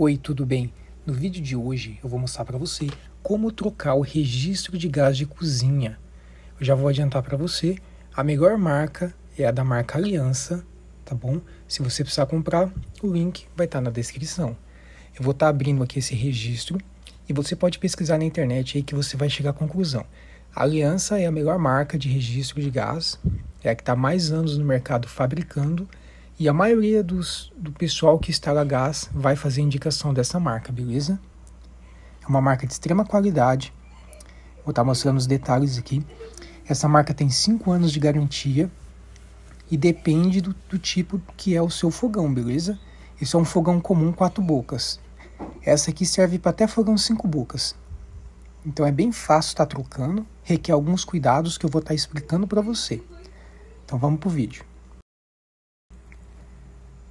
Oi, tudo bem? No vídeo de hoje eu vou mostrar para você como trocar o registro de gás de cozinha. Eu já vou adiantar para você, a melhor marca é a da marca Aliança, tá bom? Se você precisar comprar, o link vai estar tá na descrição. Eu vou estar tá abrindo aqui esse registro e você pode pesquisar na internet aí que você vai chegar à conclusão. A Aliança é a melhor marca de registro de gás, é a que está mais anos no mercado fabricando e a maioria dos, do pessoal que instala gás vai fazer indicação dessa marca, beleza? É uma marca de extrema qualidade. Vou estar tá mostrando os detalhes aqui. Essa marca tem 5 anos de garantia e depende do, do tipo que é o seu fogão, beleza? Isso é um fogão comum 4 bocas. Essa aqui serve para até fogão 5 bocas. Então é bem fácil estar tá trocando, requer alguns cuidados que eu vou estar tá explicando para você. Então vamos para o vídeo.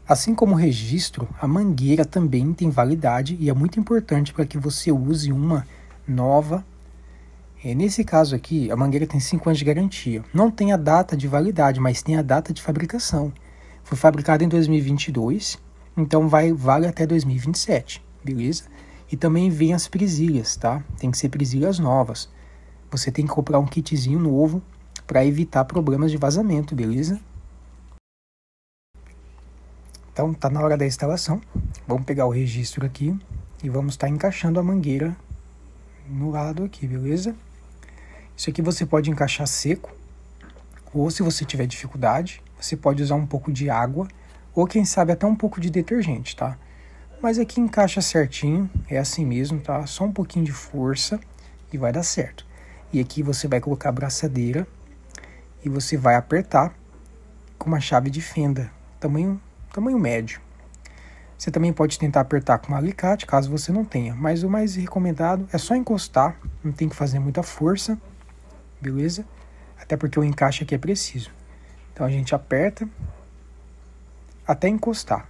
Assim como o registro, a mangueira também tem validade e é muito importante para que você use uma nova. E é, nesse caso aqui, a mangueira tem 5 anos de garantia. Não tem a data de validade, mas tem a data de fabricação. Foi fabricada em 2022, então vai, vale até 2027, beleza? E também vem as presilhas, tá? Tem que ser presilhas novas. Você tem que comprar um kitzinho novo para evitar problemas de vazamento, beleza? Então tá na hora da instalação. Vamos pegar o registro aqui e vamos estar tá encaixando a mangueira no lado aqui, beleza? Isso aqui você pode encaixar seco, ou se você tiver dificuldade, você pode usar um pouco de água, ou quem sabe até um pouco de detergente, tá? Mas aqui encaixa certinho, é assim mesmo, tá? Só um pouquinho de força e vai dar certo. E aqui você vai colocar a braçadeira e você vai apertar com uma chave de fenda, tamanho tamanho médio. Você também pode tentar apertar com um alicate, caso você não tenha, mas o mais recomendado é só encostar, não tem que fazer muita força, beleza? Até porque o encaixe aqui é preciso. Então a gente aperta até encostar.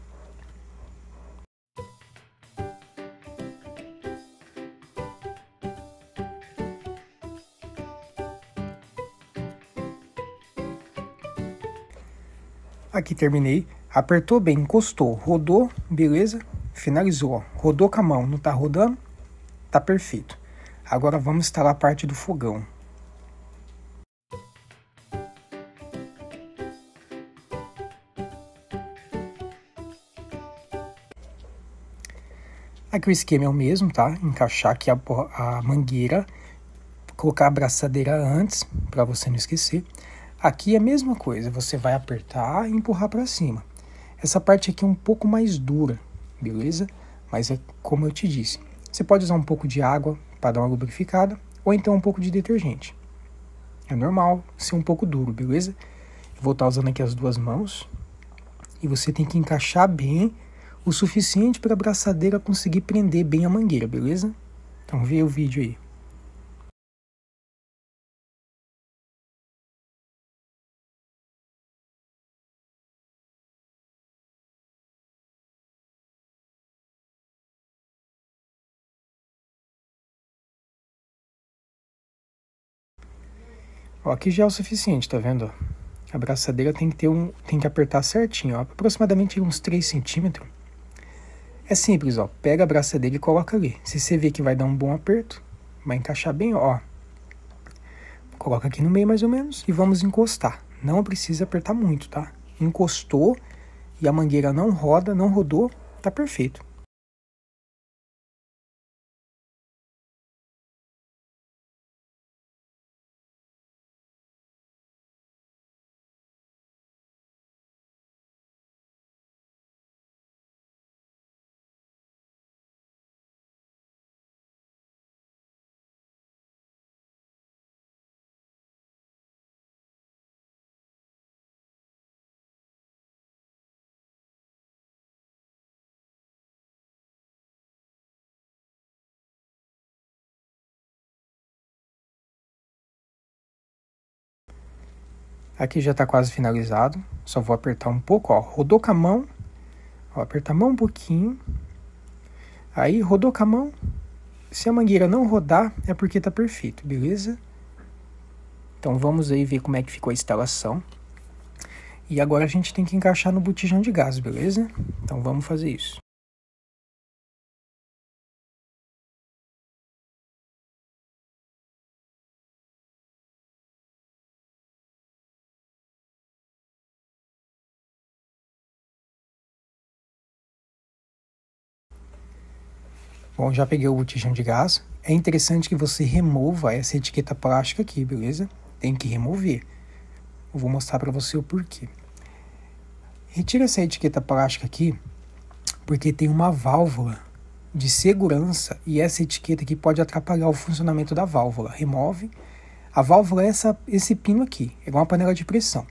Aqui terminei Apertou bem, encostou, rodou, beleza? Finalizou, rodou com a mão, não tá rodando? Tá perfeito. Agora vamos instalar a parte do fogão. Aqui o esquema é o mesmo, tá? Encaixar aqui a, a mangueira, colocar a braçadeira antes, para você não esquecer. Aqui é a mesma coisa, você vai apertar e empurrar para cima. Essa parte aqui é um pouco mais dura, beleza? Mas é como eu te disse. Você pode usar um pouco de água para dar uma lubrificada ou então um pouco de detergente. É normal ser um pouco duro, beleza? Eu vou estar tá usando aqui as duas mãos e você tem que encaixar bem o suficiente para a braçadeira conseguir prender bem a mangueira, beleza? Então vê o vídeo aí. Ó, aqui já é o suficiente, tá vendo? A braçadeira tem que, ter um, tem que apertar certinho, ó, aproximadamente uns 3 centímetros. É simples, ó, pega a braçadeira e coloca ali. Se você vê que vai dar um bom aperto, vai encaixar bem, ó. Coloca aqui no meio mais ou menos e vamos encostar. Não precisa apertar muito, tá? Encostou e a mangueira não roda, não rodou, tá perfeito. Aqui já está quase finalizado. Só vou apertar um pouco, ó. Rodou com a mão. Vou apertar a mão um pouquinho. Aí, rodou com a mão. Se a mangueira não rodar, é porque está perfeito, beleza? Então vamos aí ver como é que ficou a instalação. E agora a gente tem que encaixar no botijão de gás, beleza? Então vamos fazer isso. Bom, já peguei o botijão de gás. É interessante que você remova essa etiqueta plástica aqui, beleza? Tem que remover. Eu vou mostrar para você o porquê. Retira essa etiqueta plástica aqui, porque tem uma válvula de segurança e essa etiqueta aqui pode atrapalhar o funcionamento da válvula. Remove. A válvula é essa, esse pino aqui, é igual uma panela de pressão.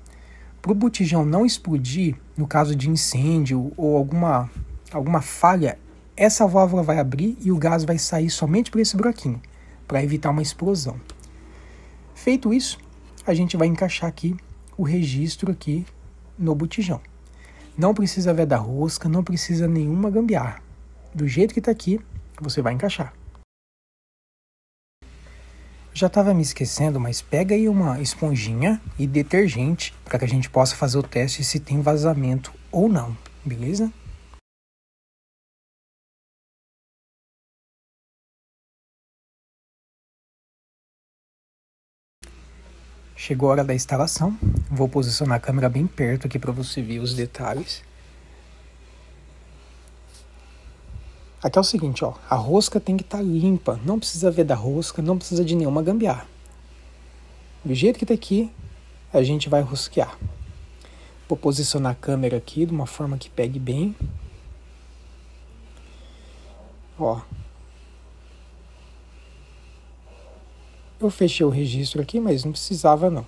Para o botijão não explodir, no caso de incêndio ou alguma, alguma falha essa válvula vai abrir e o gás vai sair somente por esse buraquinho, para evitar uma explosão. Feito isso, a gente vai encaixar aqui o registro aqui no botijão. Não precisa da rosca, não precisa nenhuma gambiarra. Do jeito que está aqui, você vai encaixar. Já estava me esquecendo, mas pega aí uma esponjinha e detergente para que a gente possa fazer o teste se tem vazamento ou não, beleza? Chegou a hora da instalação. Vou posicionar a câmera bem perto aqui para você ver os detalhes. Aqui é o seguinte, ó, a rosca tem que estar tá limpa, não precisa ver da rosca, não precisa de nenhuma gambiarra. Do jeito que está aqui, a gente vai rosquear. Vou posicionar a câmera aqui de uma forma que pegue bem. Ó, Eu fechei o registro aqui, mas não precisava não.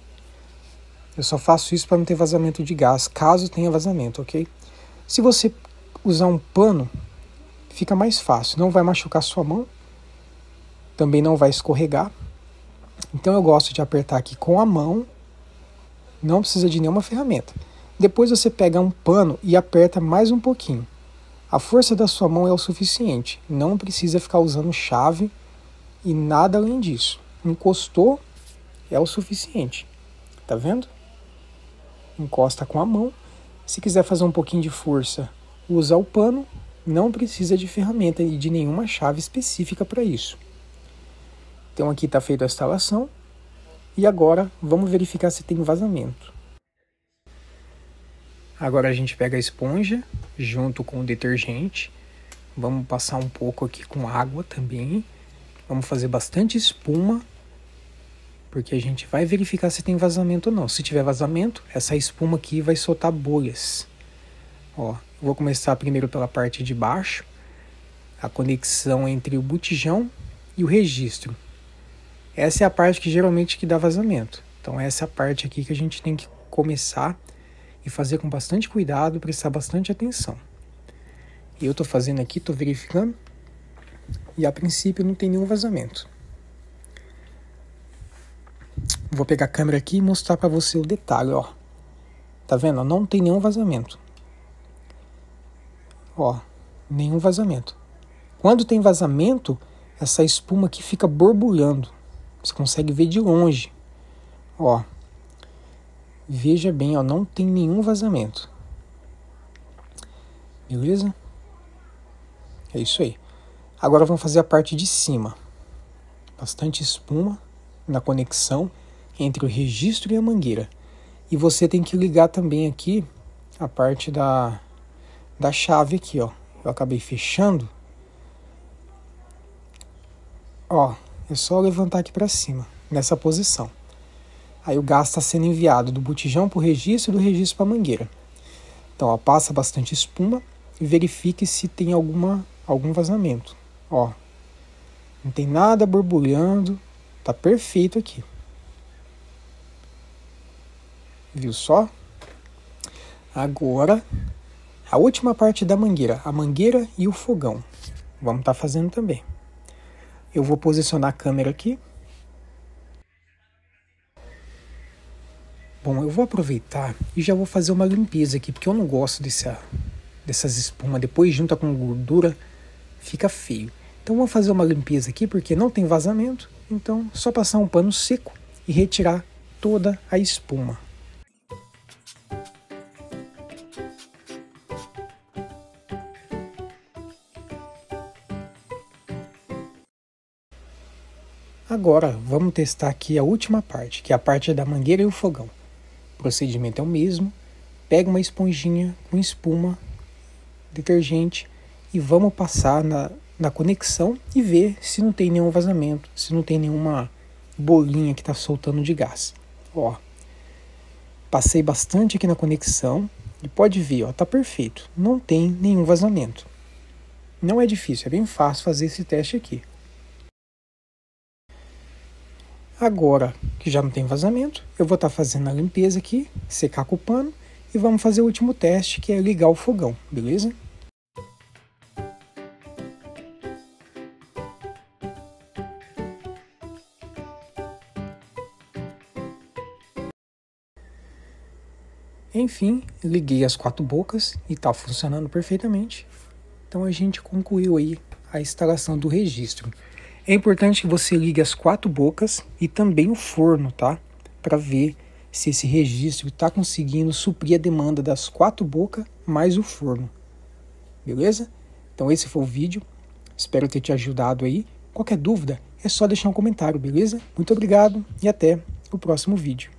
Eu só faço isso para não ter vazamento de gás, caso tenha vazamento, ok? Se você usar um pano, fica mais fácil, não vai machucar sua mão, também não vai escorregar. Então eu gosto de apertar aqui com a mão, não precisa de nenhuma ferramenta. Depois você pega um pano e aperta mais um pouquinho. A força da sua mão é o suficiente, não precisa ficar usando chave e nada além disso. Encostou é o suficiente. Tá vendo? Encosta com a mão. Se quiser fazer um pouquinho de força, usa o pano. Não precisa de ferramenta e de nenhuma chave específica para isso. Então aqui está feita a instalação. E agora vamos verificar se tem vazamento. Agora a gente pega a esponja junto com o detergente. Vamos passar um pouco aqui com água também Vamos fazer bastante espuma, porque a gente vai verificar se tem vazamento ou não. Se tiver vazamento, essa espuma aqui vai soltar bolhas. Ó, vou começar primeiro pela parte de baixo, a conexão entre o botijão e o registro. Essa é a parte que geralmente que dá vazamento. Então essa é a parte aqui que a gente tem que começar e fazer com bastante cuidado, prestar bastante atenção. Eu estou fazendo aqui, estou verificando e a princípio não tem nenhum vazamento. Vou pegar a câmera aqui e mostrar para você o detalhe, ó. Tá vendo? Não tem nenhum vazamento. Ó, nenhum vazamento. Quando tem vazamento, essa espuma aqui fica borbulhando. Você consegue ver de longe. Ó. Veja bem, ó, não tem nenhum vazamento. Beleza? É isso aí. Agora vamos fazer a parte de cima. Bastante espuma na conexão entre o registro e a mangueira. E você tem que ligar também aqui a parte da, da chave aqui, ó. Eu acabei fechando. Ó, é só levantar aqui para cima, nessa posição. Aí o gás está sendo enviado do botijão para o registro e do registro para a mangueira. Então, ó, passa bastante espuma e verifique se tem alguma, algum vazamento. Ó, não tem nada borbulhando, tá perfeito aqui. Viu só? Agora, a última parte da mangueira, a mangueira e o fogão. Vamos estar tá fazendo também. Eu vou posicionar a câmera aqui. Bom, eu vou aproveitar e já vou fazer uma limpeza aqui, porque eu não gosto desse dessas espumas. Depois junta com gordura, fica feio. Então vou fazer uma limpeza aqui porque não tem vazamento, então só passar um pano seco e retirar toda a espuma. Agora vamos testar aqui a última parte, que é a parte da mangueira e o fogão. O procedimento é o mesmo. Pega uma esponjinha com espuma, detergente e vamos passar na, da conexão e ver se não tem nenhum vazamento, se não tem nenhuma bolinha que está soltando de gás. Ó, passei bastante aqui na conexão e pode ver, ó, tá perfeito, não tem nenhum vazamento. Não é difícil, é bem fácil fazer esse teste aqui. Agora que já não tem vazamento, eu vou estar tá fazendo a limpeza aqui, secar com o pano e vamos fazer o último teste que é ligar o fogão, beleza? Enfim, liguei as quatro bocas e está funcionando perfeitamente. Então a gente concluiu aí a instalação do registro. É importante que você ligue as quatro bocas e também o forno, tá? Para ver se esse registro está conseguindo suprir a demanda das quatro bocas mais o forno. Beleza? Então esse foi o vídeo. Espero ter te ajudado aí. Qualquer dúvida é só deixar um comentário, beleza? Muito obrigado e até o próximo vídeo.